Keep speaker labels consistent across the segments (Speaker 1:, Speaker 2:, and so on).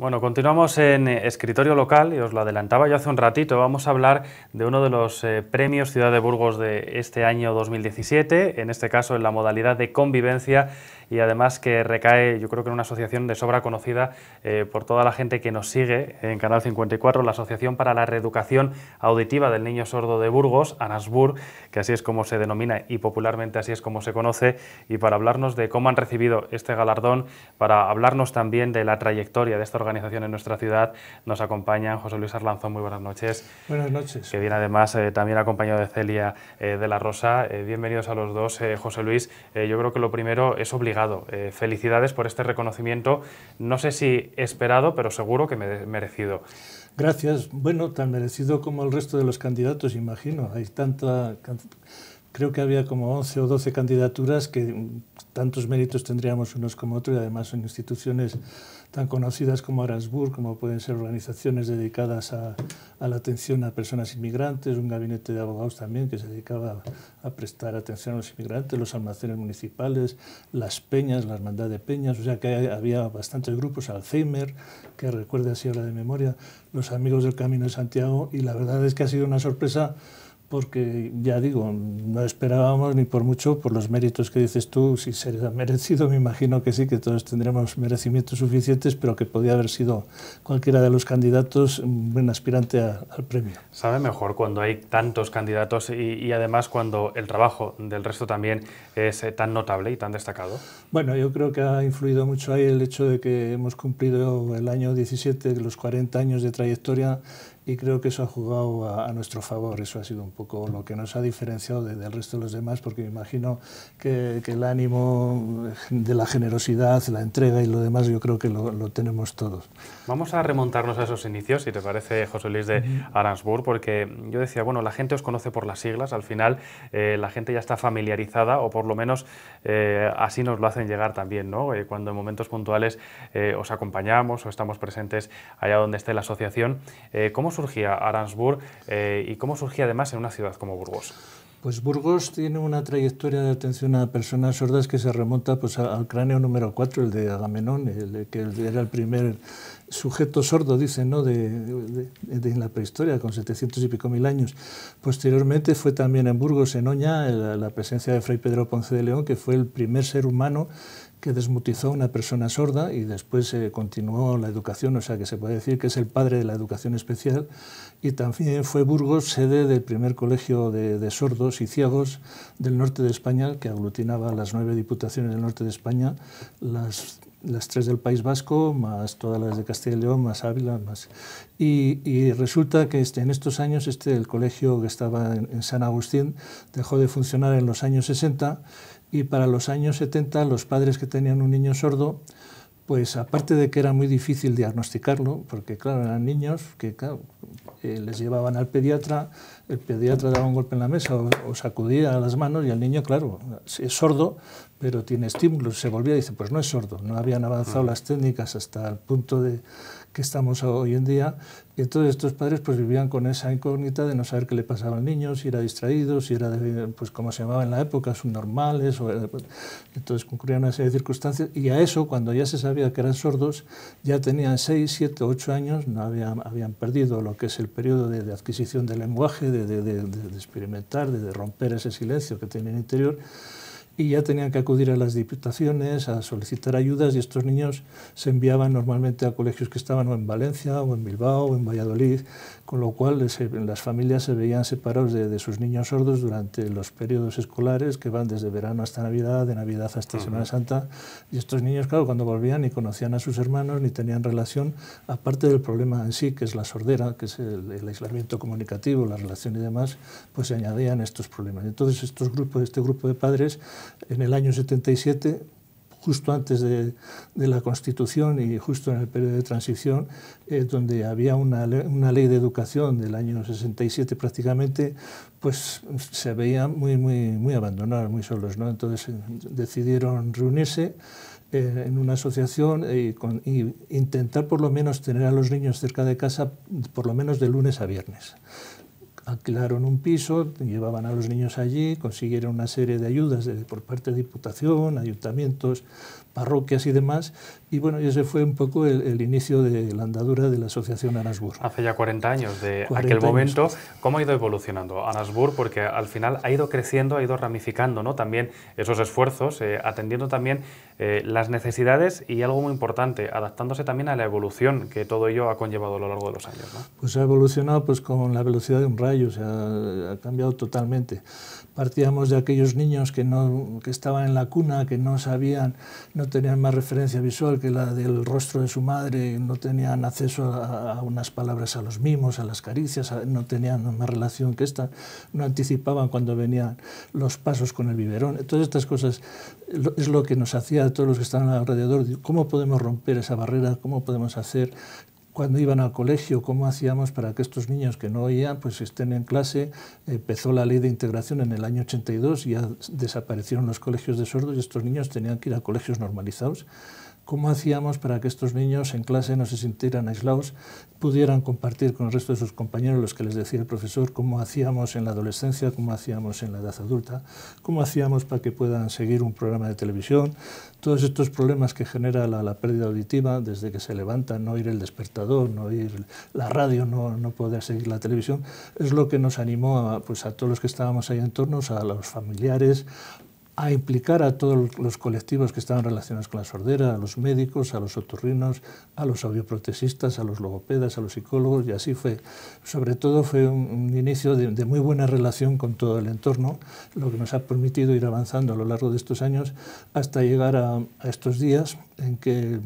Speaker 1: Bueno, continuamos en eh, escritorio local y os lo adelantaba yo hace un ratito. Vamos a hablar de uno de los eh, premios Ciudad de Burgos de este año 2017, en este caso en la modalidad de convivencia y además que recae, yo creo que en una asociación de sobra conocida eh, por toda la gente que nos sigue en Canal 54, la Asociación para la Reeducación Auditiva del Niño Sordo de Burgos, ANASBUR, que así es como se denomina y popularmente así es como se conoce, y para hablarnos de cómo han recibido este galardón, para hablarnos también de la trayectoria de esta organización en nuestra ciudad, nos acompañan José Luis Arlanzón, muy buenas noches. Buenas noches. Que viene además eh, también acompañado de Celia eh, de la Rosa. bienvenidos a los dos. José Luis, yo creo que lo primero es obligar... Eh, felicidades por este reconocimiento, no sé si esperado, pero seguro que merecido.
Speaker 2: Gracias. Bueno, tan merecido como el resto de los candidatos, imagino. Hay tanta... Creo que había como 11 o 12 candidaturas que tantos méritos tendríamos unos como otros y además son instituciones tan conocidas como Arasburg, como pueden ser organizaciones dedicadas a, la atención a personas inmigrantes, un gabinete de abogados también que se dedicaba a prestar atención a los inmigrantes, los almacenes municipales, las peñas, la hermandad de peñas, o sea que había bastantes grupos, Alzheimer, que recuerde así ahora de memoria, los amigos del Camino de Santiago, y la verdad es que ha sido una sorpresa porque ya digo, no esperábamos ni por mucho por los méritos que dices tú, si se ha merecido, me imagino que sí, que todos tendremos merecimientos suficientes, pero que podía haber sido cualquiera de los candidatos un buen aspirante al premio.
Speaker 1: Sabe mejor cuando hay tantos candidatos y, y, además cuando el trabajo del resto también es eh, tan notable y tan destacado.
Speaker 2: Bueno, yo creo que ha influido mucho ahí el hecho de que hemos cumplido el año 17, los 40 años de trayectoria y creo que eso ha jugado a, nuestro favor, eso ha sido un poco lo que nos ha diferenciado del resto de los demás, porque me imagino que, el ánimo de la generosidad, la entrega y lo demás, yo creo que lo, tenemos todos.
Speaker 1: Vamos a remontarnos a esos inicios, si te parece, José Luis de Aransburg, porque yo decía, bueno, la gente os conoce por las siglas, al final eh, la gente ya está familiarizada, o por lo menos eh, así nos lo hacen llegar también, ¿no? Eh, cuando en momentos puntuales os acompañamos o estamos presentes allá donde esté la asociación, ¿cómo surgía Aranzburg eh, y cómo surgía además en una ciudad como Burgos?
Speaker 2: Pues Burgos tiene una trayectoria de atención a personas sordas que se remonta pues, al cráneo número 4, el de Agamenón, el, que era el primer sujeto sordo, dicen, ¿no? De, en la prehistoria, con 700 y pico mil años. Posteriormente fue también en Burgos, en Oña, la, la, presencia de Fray Pedro Ponce de León, que fue el primer ser humano que desmutizó una persona sorda y después se eh, continuó la educación, o sea que se puede decir que es el padre de la educación especial. Y también fue Burgos sede del primer colegio de, sordos y ciegos del norte de España, que aglutinaba las nueve diputaciones del norte de España, las tres del País Vasco, más todas las de Castilla y León, más Ávila, más... Y, resulta que este, en estos años este, el colegio que estaba en, San Agustín dejó de funcionar en los años 60 y para los años 70 los padres que tenían un niño sordo, pues aparte de que era muy difícil diagnosticarlo, porque claro, eran niños que eh, les llevaban al pediatra, el pediatra daba un golpe en la mesa o, o, sacudía las manos y el niño, claro, es sordo, pero tiene estímulos, se volvía y dice, pues no es sordo, no habían avanzado las técnicas hasta el punto de que estamos hoy en día. Y entonces estos padres pues vivían con esa incógnita de no saber qué le pasaba al niño, si era distraído, si era, pues como se llamaba en la época, subnormales. O, pues, entonces concurrían una serie de circunstancias y a eso, cuando ya se sabía que eran sordos, ya tenían 6, 7, 8 años, no habían, habían perdido lo que es el periodo de, adquisición del lenguaje, de, experimentar, de romper ese silencio que tenían interior y ya tenían que acudir a las diputaciones a solicitar ayudas y estos niños se enviaban normalmente a colegios que estaban o en Valencia o en Bilbao o en Valladolid, con lo cual eh, las familias se veían separados de, sus niños sordos durante los periodos escolares que van desde verano hasta Navidad, de Navidad hasta Semana Santa y estos niños, claro, cuando volvían ni conocían a sus hermanos ni tenían relación, aparte del problema en sí, que es la sordera, que es el, aislamiento comunicativo, la relación y demás, pues se añadían estos problemas. Entonces estos grupos, este grupo de padres en el año 77, justo antes de, de la Constitución y justo en el periodo de transición, eh, donde había una, ley de educación del año 67 prácticamente, pues se veían muy, muy, muy abandonados, muy solos. Entonces eh, decidieron reunirse eh, en una asociación e intentar por lo menos tener a los niños cerca de casa por lo menos de lunes a viernes alquilaron un piso, llevaban a los niños allí, consiguieron una serie de ayudas por parte de Diputación, ayuntamientos, parroquias y demás. Y bueno, ese fue un poco el, inicio de la andadura de la Asociación Anasbur.
Speaker 1: Hace ya 40 años de aquel momento. ¿Cómo ha ido evolucionando Anasbur? Porque al final ha ido creciendo, ha ido ramificando ¿no? también esos esfuerzos, eh, atendiendo también eh, las necesidades y algo muy importante, adaptándose también a la evolución que todo ello ha conllevado a lo largo de los años.
Speaker 2: Pues ha evolucionado pues, con la velocidad de un rayo, o sea, ha cambiado totalmente partíamos de aquellos niños que, no, que estaban en la cuna, que no sabían, no tenían más referencia visual que la del rostro de su madre, no tenían acceso a, unas palabras, a los mimos, a las caricias, no tenían más relación que esta, no anticipaban cuando venían los pasos con el biberón. Todas estas cosas es lo que nos hacía a todos los que están alrededor, cómo podemos romper esa barrera, cómo podemos hacer cuando iban al colegio, cómo hacíamos para que estos niños que no oían pues estén en clase. Empezó la ley de integración en el año 82, ya desaparecieron los colegios de sordos y estos niños tenían que ir a colegios normalizados cómo hacíamos para que estos niños en clase no se sintieran aislados, pudieran compartir con el resto de sus compañeros los que les decía el profesor, cómo hacíamos en la adolescencia, cómo hacíamos en la edad adulta, cómo hacíamos para que puedan seguir un programa de televisión, todos estos problemas que genera la, pérdida auditiva desde que se levanta, no oír el despertador, no oír la radio, no, no poder seguir la televisión, es lo que nos animó pues, a todos los que estábamos ahí en torno, a los familiares, a implicar a todos los colectivos que estaban relacionados con la sordera, a los médicos, a los otorrinos, a los audioprotesistas, a los logopedas, a los psicólogos, y así fue. Sobre todo fue un, inicio de, muy buena relación con todo el entorno, lo que nos ha permitido ir avanzando a lo largo de estos años hasta llegar a estos días en que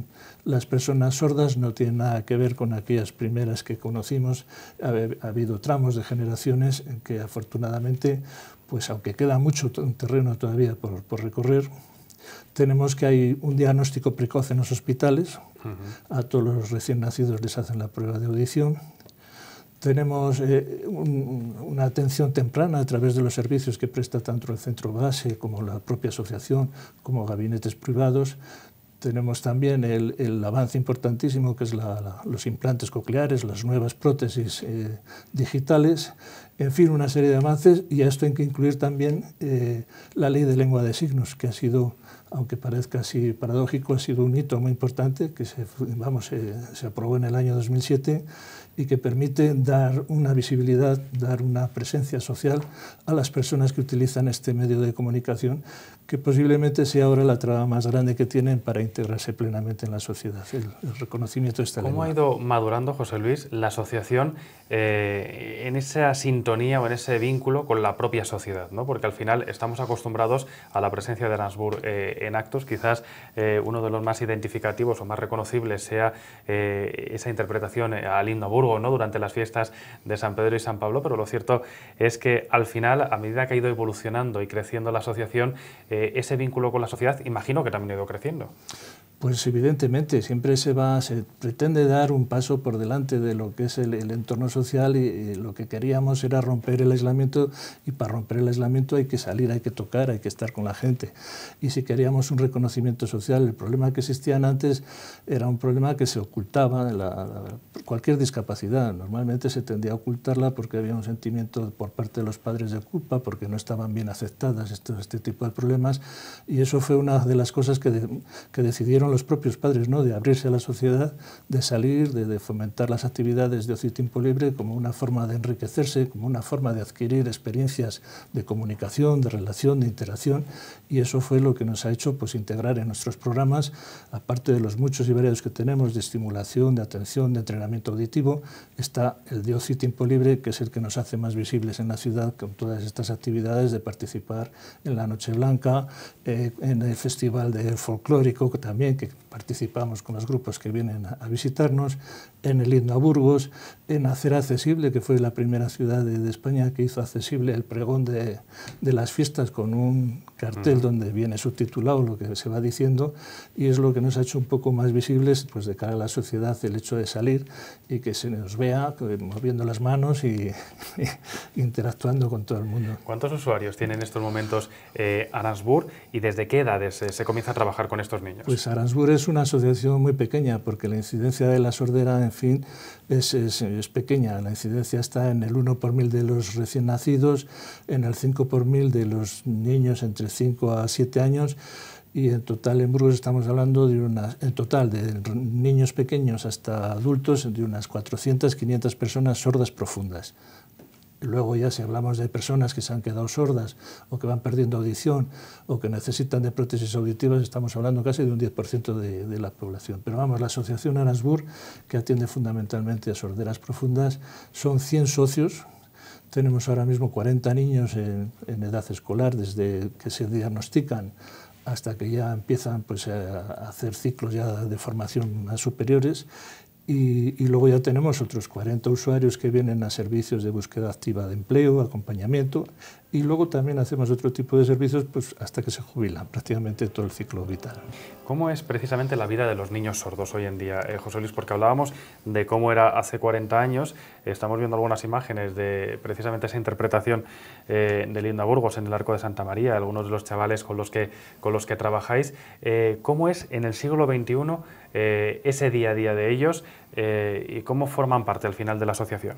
Speaker 2: las personas sordas no tienen nada que ver con aquellas primeras que conocimos. Ha, habido tramos de generaciones en que afortunadamente, pues aunque queda mucho terreno todavía por, recorrer, tenemos que hay un diagnóstico precoz en los hospitales. A todos los recién nacidos les hacen la prueba de audición. Tenemos eh, una atención temprana a través de los servicios que presta tanto el centro base como la propia asociación, como gabinetes privados. Tenemos también el, el avance importantísimo que es los implantes cocleares, las nuevas prótesis eh, digitales, en fin, una serie de avances y a esto hay que incluir también eh, la ley de lengua de signos, que ha sido, aunque parezca así paradójico, ha sido un hito muy importante que se, vamos, eh, se aprobó en el año 2007 y que permite dar una visibilidad, dar una presencia social a las personas que utilizan este medio de comunicación, que posiblemente sea ahora la traba más grande que tienen para integrarse plenamente en la sociedad, el, reconocimiento
Speaker 1: de esta ¿Cómo ha ido madurando, José Luis, la asociación eh, en esa sintonía o en ese vínculo con la propia sociedad? ¿no? Porque al final estamos acostumbrados a la presencia de Arasburg eh, en actos, quizás eh, uno de los más identificativos o más reconocibles sea esa interpretación al himno ¿no? durante las fiestas de San Pedro y San Pablo, pero lo cierto es que al final, a medida que ha ido evolucionando y creciendo la asociación, eh, ese vínculo con la sociedad imagino que también ha ido creciendo.
Speaker 2: Pues evidentemente, siempre se va, se pretende dar un paso por delante de lo que es el, entorno social y, lo que queríamos era romper el aislamiento y para romper el aislamiento hay que salir, hay que tocar, hay que estar con la gente. Y si queríamos un reconocimiento social, el problema que existían antes era un problema que se ocultaba, cualquier discapacidad normalmente se tendía a ocultarla porque había un sentimiento por parte de los padres de culpa, porque no estaban bien aceptadas este, este tipo de problemas y eso fue una de las cosas que, que decidieron los propios padres, ¿no? de abrirse a la sociedad, de salir, de, fomentar las actividades de ocio y tiempo libre como una forma de enriquecerse, como una forma de adquirir experiencias de comunicación, de relación, de interacción, y eso fue lo que nos ha hecho pues, integrar en nuestros programas, aparte de los muchos y variados que tenemos de estimulación, de atención, de entrenamiento auditivo, está el de ocio y tiempo libre, que es el que nos hace más visibles en la ciudad con todas estas actividades de participar en la Noche Blanca, eh, en el Festival de Folclórico que también, que participamos con los grupos que vienen a, visitarnos, en el himno a Burgos, en hacer accesible, que fue la primera ciudad de, España que hizo accesible el pregón de, las fiestas con un cartel mm. donde viene subtitulado lo que se va diciendo y es lo que nos ha hecho un poco más visibles pues de cara a la sociedad el hecho de salir y que se nos vea eh, moviendo las manos y, interactuando con todo el mundo.
Speaker 1: ¿Cuántos usuarios tienen en estos momentos eh, Aransburg y desde qué edades eh, se comienza a trabajar con estos niños? Pues
Speaker 2: Aransburg es una asociación muy pequeña porque la incidencia de la sordera, en fin, es, pequeña. La incidencia está en el 1 por mil de los recién nacidos, en el 5 por mil de los niños entre 5 a 7 años y en total en Bruges estamos hablando de total de niños pequeños hasta adultos de unas 400, 500 personas sordas profundas. Luego ya si hablamos de personas que se han quedado sordas o que van perdiendo audición o que necesitan de prótesis auditivas, estamos hablando casi de un 10% de, la población. Pero vamos, la Asociación Arasburg, que atiende fundamentalmente a sorderas profundas, son 100 socios. Tenemos ahora mismo 40 niños en, edad escolar, desde que se diagnostican hasta que ya empiezan pues, a hacer ciclos ya de formación más superiores y, luego ya tenemos otros 40 usuarios que vienen a servicios de búsqueda activa de empleo, acompañamiento y luego también hacemos otro tipo de servicios pues, hasta que se jubilan prácticamente todo el ciclo vital.
Speaker 1: ¿Cómo es precisamente la vida de los niños sordos hoy en día, eh, José Luis? Porque hablábamos de cómo era hace 40 años, estamos viendo algunas imágenes de precisamente esa interpretación eh, de Linda Burgos en el Arco de Santa María, algunos de los chavales con los que, con los que trabajáis. Eh, ¿Cómo es en el siglo XXI ese día a día de ellos y cómo forman parte al final de la asociación?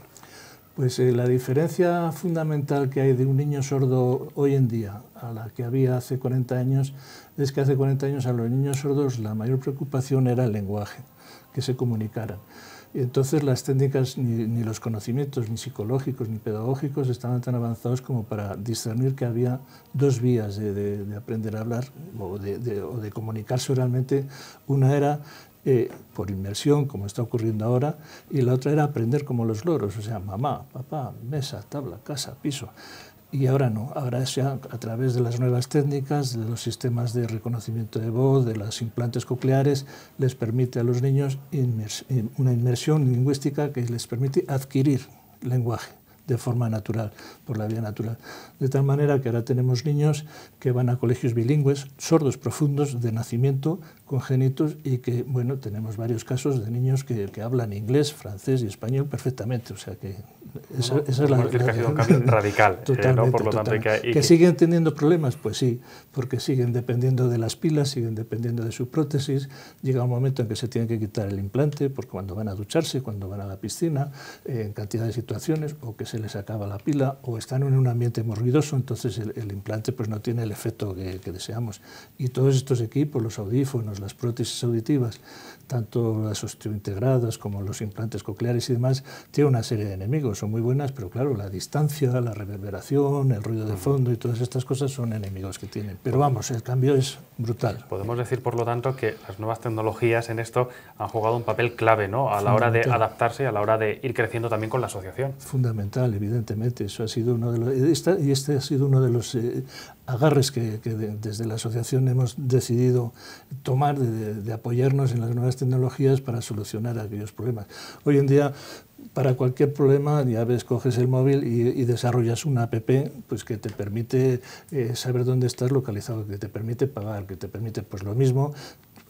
Speaker 2: Pues eh, la diferencia fundamental que hay de un niño sordo hoy en día a la que había hace 40 años es que hace 40 años a los niños sordos la mayor preocupación era el lenguaje, que se comunicaran. entonces las técnicas ni, los conocimientos, ni psicológicos, ni pedagógicos, estaban tan avanzados como para discernir que había dos vías de, aprender a hablar o de, comunicarse oralmente. Una era eh, por inmersión, como está ocurriendo ahora, y la otra era aprender como los loros, o sea, mamá, papá, mesa, tabla, casa, piso. Y ahora no, ahora es ya a través de las nuevas técnicas, de los sistemas de reconocimiento de voz, de los implantes cocleares, les permite a los niños una inmersión lingüística que les permite adquirir lenguaje de forma natural, por la vía natural. De tal manera que ahora tenemos niños que van a colegios bilingües, sordos profundos de nacimiento, congénitos, y que, bueno, tenemos varios casos de niños que, hablan inglés, francés y español perfectamente, o sea que esa es la decir que ha sido radical, ¿eh? ¿no? Por lo que, siguen teniendo problemas, pues sí, porque siguen dependiendo de las pilas, siguen dependiendo de su prótesis. Llega un momento en que se tiene que quitar el implante, porque cuando van a ducharse, cuando van a la piscina, eh, en cantidad de situaciones, o que se les acaba la pila, o están en un ambiente muy ruidoso, entonces el, implante pues no tiene el efecto que, que deseamos. Y todos estos equipos, los audífonos, las prótesis auditivas, tanto las integradas como los implantes cocleares y demás, tiene una serie de enemigos. Son muy buenas, pero claro, la distancia, la reverberación, el ruido de mm. fondo y todas estas cosas son enemigos que tienen. Pero vamos, el cambio es
Speaker 1: brutal. Podemos decir, por lo tanto, que las nuevas tecnologías en esto han jugado un papel clave ¿no? a la hora de adaptarse y a la hora de ir creciendo también con la asociación.
Speaker 2: Fundamental, evidentemente. Eso ha sido uno de los, y este, este ha sido uno de los eh, agarres que, desde la asociación hemos decidido tomar de, apoyarnos en las nuevas tecnologías para solucionar aquellos problemas. Hoy en día, para cualquier problema, ya ves, coges el móvil y, desarrollas una app pues, que te permite eh, saber dónde estás localizado, que te permite pagar, que te permite, pues lo mismo,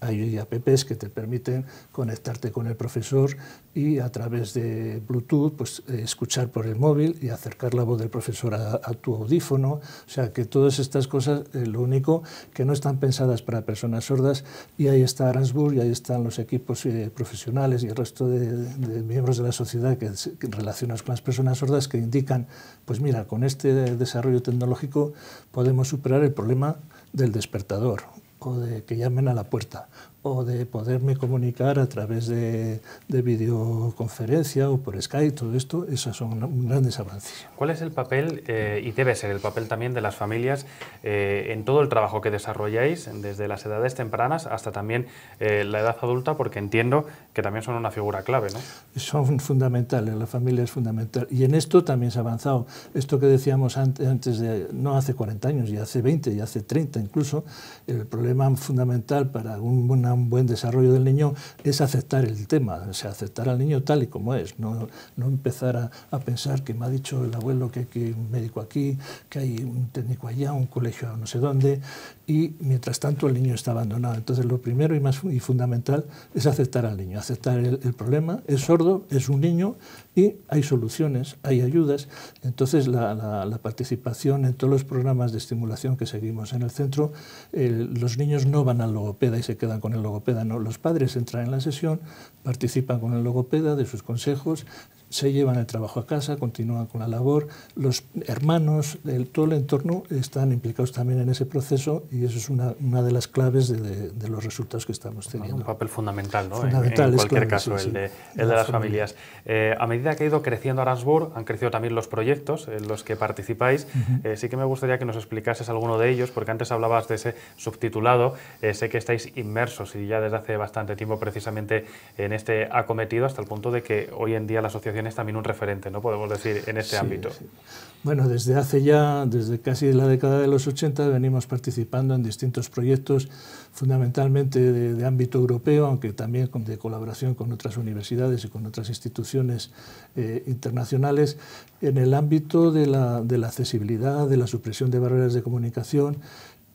Speaker 2: hay apps que te permiten conectarte con el profesor y a través de Bluetooth pues, eh, escuchar por el móvil y acercar la voz del profesor a, tu audífono. O sea que todas estas cosas, eh, lo único que no están pensadas para personas sordas y ahí está Aransburg y ahí están los equipos eh, profesionales y el resto de, miembros de la sociedad que, que relacionados con las personas sordas que indican, pues mira, con este desarrollo tecnológico podemos superar el problema del despertador, de que llamen a la puerta o de poderme comunicar a través de, videoconferencia o por Skype, todo esto, esos son grandes avances.
Speaker 1: ¿Cuál es el papel, eh, y debe ser el papel también de las familias, eh, en todo el trabajo que desarrolláis, desde las edades tempranas hasta también eh, la edad adulta, porque entiendo que también son una figura clave, ¿no?
Speaker 2: Son fundamentales, la familia es fundamental. Y en esto también se ha avanzado. Esto que decíamos antes, de, no hace 40 años, ya hace 20, y hace 30 incluso, el problema fundamental para un, una un buen desarrollo del niño es aceptar el tema, o sea, aceptar al niño tal y como es, no, no empezar a, pensar que me ha dicho el abuelo que hay un médico aquí, que hay un técnico allá, un colegio no sé dónde, y mientras tanto el niño está abandonado. Entonces lo primero y más y fundamental es aceptar al niño, aceptar el, el problema, es sordo, es un niño, y hay soluciones, hay ayudas. Entonces, la, participación en todos los programas de estimulación que seguimos en el centro, los niños no van al logopeda y se quedan con el logopeda, no. Los padres entran en la sesión, participan con el logopeda de sus consejos, se llevan el trabajo a casa, continúan con la labor, los hermanos, el, todo el entorno están implicados también en ese proceso y eso es una, una de las claves de, los resultados que estamos teniendo. Un papel fundamental, ¿no? en, cualquier caso, el, de, las familias.
Speaker 1: Eh, a medida que ha ido creciendo Arasburg, han crecido también los proyectos en los que participáis. Eh, sí que me gustaría que nos explicases alguno de ellos, porque antes hablabas de ese subtitulado. Eh, sé que estáis inmersos y ya desde hace bastante tiempo precisamente en este acometido, hasta el punto de que hoy en día la asociación también un referente, ¿no? Podemos decir, en este ámbito.
Speaker 2: Bueno, desde hace ya, desde casi la década de los 80, venimos participando en distintos proyectos, fundamentalmente de, ámbito europeo, aunque también de colaboración con otras universidades y con otras instituciones eh, internacionales, en el ámbito de la accesibilidad, de la supresión de barreras de comunicación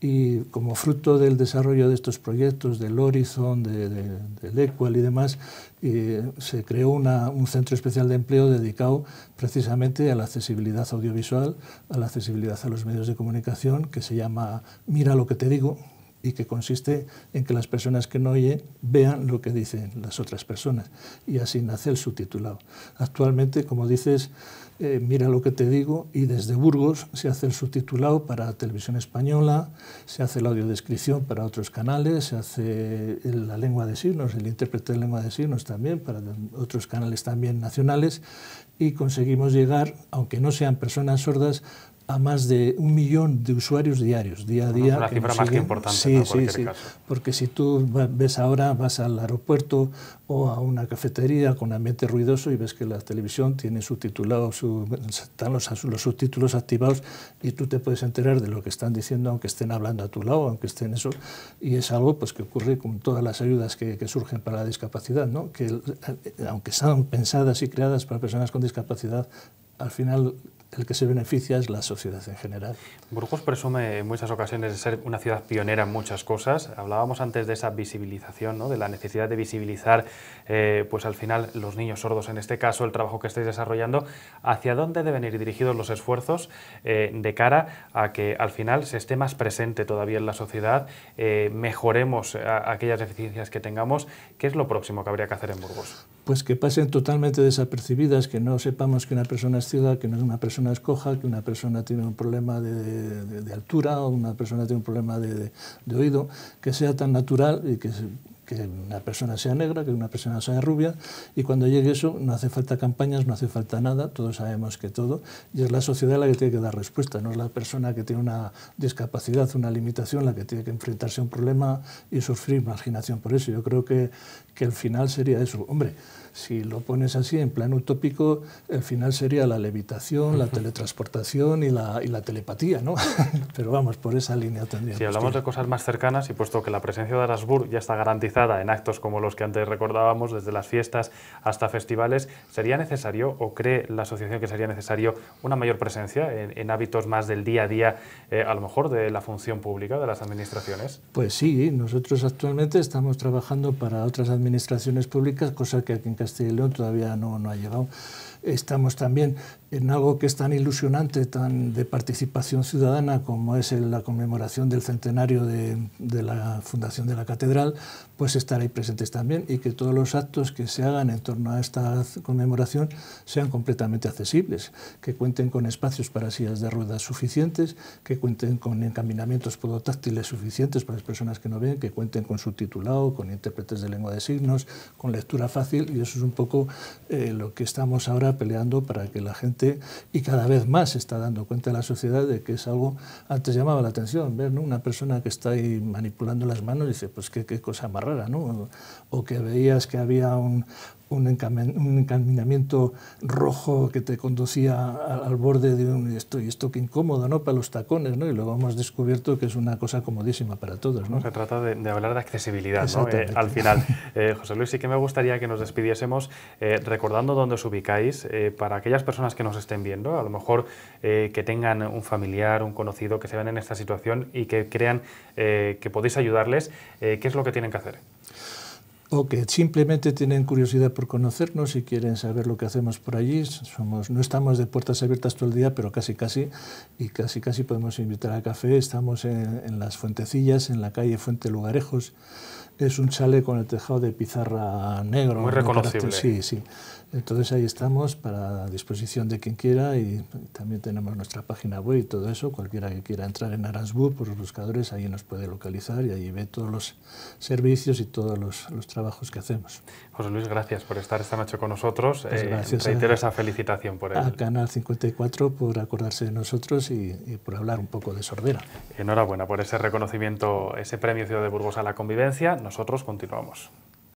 Speaker 2: y como fruto del desarrollo de estos proyectos, del Horizon, del Equal y demás, eh, se creó una, un centro especial de empleo dedicado precisamente a la accesibilidad audiovisual, a la accesibilidad a los medios de comunicación, que se llama Mira lo que te digo y que consiste en que las personas que no oyen vean lo que dicen las otras personas. Y así nace el subtitulado. Actualmente, como dices, eh, mira lo que te digo, y desde Burgos se hace el subtitulado para televisión española, se hace la audiodescripción para otros canales, se hace la lengua de signos, el intérprete de lengua de signos también para otros canales también nacionales, y conseguimos llegar, aunque no sean personas sordas, a más de un millón de usuarios diarios, día a día. es una cifra más que importante. Sí, sí, sí. Porque si tú ves ahora, vas al aeropuerto o a una cafetería con ambiente ruidoso y ves que la televisión tiene subtitulado, están los, subtítulos activados y tú te puedes enterar de lo que están diciendo, aunque estén hablando a tu lado, aunque estén eso. Y es algo pues, que ocurre con todas las ayudas que, surgen para la discapacidad, ¿no? que eh, aunque sean pensadas y creadas para personas con discapacidad, al final el que se beneficia es la sociedad en general.
Speaker 1: Burgos presume en muchas ocasiones de ser una ciudad pionera en muchas cosas. Hablábamos antes de esa visibilización, de la necesidad de visibilizar, eh, pues al final, los niños sordos, en este caso, el trabajo que estáis desarrollando. ¿Hacia dónde deben ir dirigidos los esfuerzos eh, de cara a que al final se esté más presente todavía en la sociedad, eh, mejoremos aquellas deficiencias que tengamos? ¿Qué es lo próximo que habría que hacer en Burgos?
Speaker 2: pues que pasen totalmente desapercibidas, que no sepamos que una persona es ciega, que no es una persona escoja... que una persona tiene un problema de, altura o una persona tiene un problema de, de, oído, que sea tan natural y que que una persona sea negra, que una persona sea rubia, y cuando llegue eso no hace falta campañas, no hace falta nada, todos sabemos que todo, y es la sociedad la que tiene que dar respuesta, no es la persona que tiene una discapacidad, una limitación, la que tiene que enfrentarse a un problema y sufrir marginación por eso. Yo creo que, que el final sería eso. Hombre, si lo pones así en plan utópico, el final sería la levitación, la teletransportación y la, la telepatía, ¿no? Pero vamos, por esa línea también. Si hablamos de
Speaker 1: cosas más cercanas y puesto que la presencia de Arasburg ya está garantizada, en actos como los que antes recordábamos, desde las fiestas hasta festivales, ¿sería necesario o cree la asociación que sería necesario una mayor presencia en, hábitos más del día a día, eh, a lo mejor de la función pública, de las administraciones?
Speaker 2: Pues sí, nosotros actualmente estamos trabajando para otras administraciones públicas, cosa que aquí en Castilla y León todavía no, no ha llegado estamos también en algo que es tan ilusionante, tan de participación ciudadana como es la conmemoración del centenario de, la fundación de la catedral, pues estar ahí presentes también y que todos los actos que se hagan en torno a esta conmemoración sean completamente accesibles, que cuenten con espacios para sillas de ruedas suficientes, que cuenten con encaminamientos podotáctiles suficientes para las personas que no ven, que cuenten con subtitulado, con intérpretes de lengua de signos, con lectura fácil y eso es un poco eh, lo que estamos ahora peleando para que la gente, y cada vez más está dando cuenta la sociedad de que es algo, antes llamaba la atención, ver una persona que está ahí manipulando las manos dice, pues qué, cosa más rara, ¿no? O que veías que había un, un, encaminamiento rojo que te conducía al, borde de esto y esto que incómodo, ¿no? Para los tacones, ¿no? Y luego hemos descubierto que es una cosa comodísima para todos, ¿no? Se
Speaker 1: trata de, hablar de accesibilidad, ¿no? Eh, al final, eh, José Luis, sí que me gustaría que nos despidiésemos eh, recordando dónde os ubicáis para aquellas personas que nos estén viendo, a lo mejor que tengan un familiar, un conocido que se vean en esta situación y que crean que podéis ayudarles, ¿qué es lo que tienen que hacer?
Speaker 2: o que simplemente tienen curiosidad por conocernos y quieren saber lo que hacemos por allí. Somos, no estamos de puertas abiertas todo el día, pero casi casi, y casi casi podemos invitar a café. Estamos en las Fuentecillas, en la calle Fuente Lugarejos, es un chale con el tejado de pizarra negro. Muy reconocible. Sí, sí. Entonces ahí estamos para disposición de quien quiera y también tenemos nuestra página web y todo eso. Cualquiera que quiera entrar en Aransbú por los buscadores, ahí nos puede localizar y allí ve todos los servicios y todos los, trabajos que hacemos.
Speaker 1: José Luis, gracias por estar esta noche con nosotros. Pues eh, gracias. reitero felicitación por él... A
Speaker 2: Canal 54 por acordarse de nosotros y, y por hablar un poco de sordera.
Speaker 1: Enhorabuena por ese reconocimiento, ese premio Ciudad de Burgos a la convivencia nosotros continuamos.